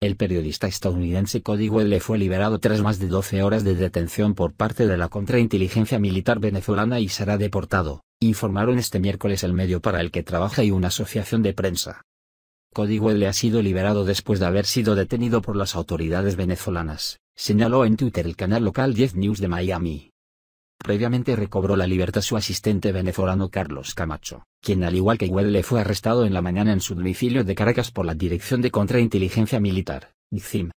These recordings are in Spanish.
El periodista estadounidense Cody Welle fue liberado tras más de 12 horas de detención por parte de la contrainteligencia militar venezolana y será deportado, informaron este miércoles el medio para el que trabaja y una asociación de prensa. Cody Welle ha sido liberado después de haber sido detenido por las autoridades venezolanas, señaló en Twitter el canal local 10 News de Miami. Previamente recobró la libertad su asistente venezolano Carlos Camacho, quien al igual que Huele fue arrestado en la mañana en su domicilio de Caracas por la Dirección de Contrainteligencia Militar, DICIM.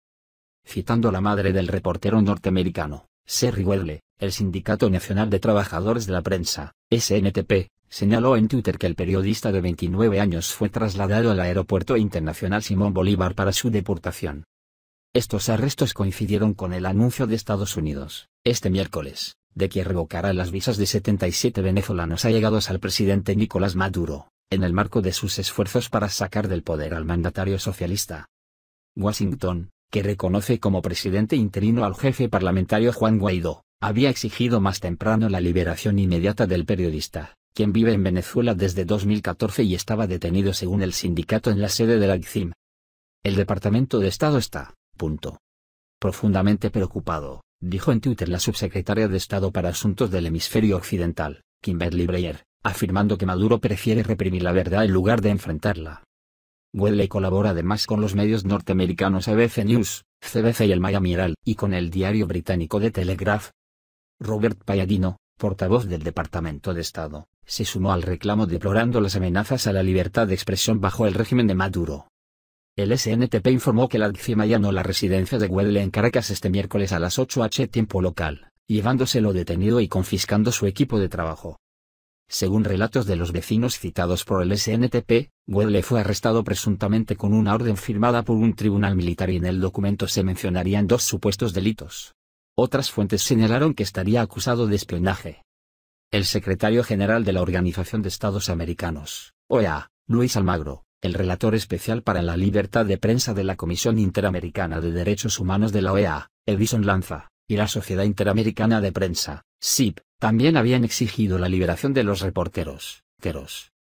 Citando a la madre del reportero norteamericano, Serry Huele, el Sindicato Nacional de Trabajadores de la Prensa, SNTP, señaló en Twitter que el periodista de 29 años fue trasladado al Aeropuerto Internacional Simón Bolívar para su deportación. Estos arrestos coincidieron con el anuncio de Estados Unidos, este miércoles, de que revocará las visas de 77 venezolanos allegados al presidente Nicolás Maduro, en el marco de sus esfuerzos para sacar del poder al mandatario socialista. Washington, que reconoce como presidente interino al jefe parlamentario Juan Guaidó, había exigido más temprano la liberación inmediata del periodista, quien vive en Venezuela desde 2014 y estaba detenido según el sindicato en la sede de la ICIM. El Departamento de Estado está, punto. Profundamente preocupado dijo en Twitter la subsecretaria de Estado para Asuntos del Hemisferio Occidental, Kimberly Breyer, afirmando que Maduro prefiere reprimir la verdad en lugar de enfrentarla. Wedley colabora además con los medios norteamericanos ABC News, CBC y el Miami Herald, y con el diario británico The Telegraph. Robert Palladino, portavoz del Departamento de Estado, se sumó al reclamo deplorando las amenazas a la libertad de expresión bajo el régimen de Maduro. El SNTP informó que la DCIM allanó la residencia de Huelle en Caracas este miércoles a las 8 h tiempo local, llevándoselo detenido y confiscando su equipo de trabajo. Según relatos de los vecinos citados por el SNTP, Huelle fue arrestado presuntamente con una orden firmada por un tribunal militar y en el documento se mencionarían dos supuestos delitos. Otras fuentes señalaron que estaría acusado de espionaje. El secretario general de la Organización de Estados Americanos, OEA, Luis Almagro, el relator especial para la libertad de prensa de la Comisión Interamericana de Derechos Humanos de la OEA, Edison Lanza, y la Sociedad Interamericana de Prensa, SIP, también habían exigido la liberación de los reporteros.